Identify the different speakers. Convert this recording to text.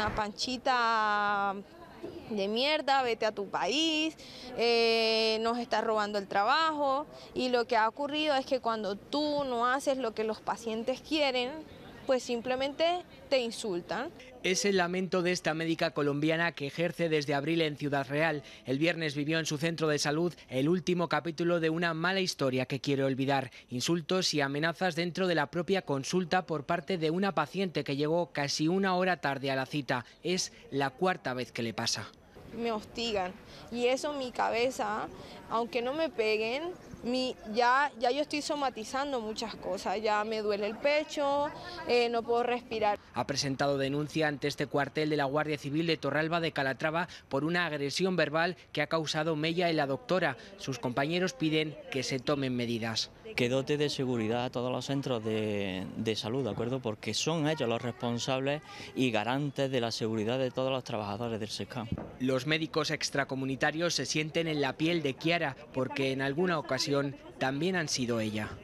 Speaker 1: Una panchita de mierda, vete a tu país, eh, nos está robando el trabajo. Y lo que ha ocurrido es que cuando tú no haces lo que los pacientes quieren, pues simplemente te insultan. Es
Speaker 2: el lamento de esta médica colombiana que ejerce desde abril en Ciudad Real. El viernes vivió en su centro de salud el último capítulo de una mala historia que quiere olvidar. Insultos y amenazas dentro de la propia consulta por parte de una paciente que llegó casi una hora tarde a la cita. Es la cuarta vez que le pasa
Speaker 1: me hostigan. Y eso mi cabeza, aunque no me peguen, ya, ya yo estoy somatizando muchas cosas, ya me duele el pecho, eh, no puedo respirar.
Speaker 2: Ha presentado denuncia ante este cuartel de la Guardia Civil de Torralba de Calatrava por una agresión verbal que ha causado Mella y la doctora. Sus compañeros piden que se tomen medidas
Speaker 3: que dote de seguridad a todos los centros de, salud, ¿de acuerdo? Porque son ellos los responsables y garantes
Speaker 2: de la seguridad de todos los trabajadores del SESCAM. Los médicos extracomunitarios se sienten en la piel de Kiara porque en alguna ocasión también han sido ella.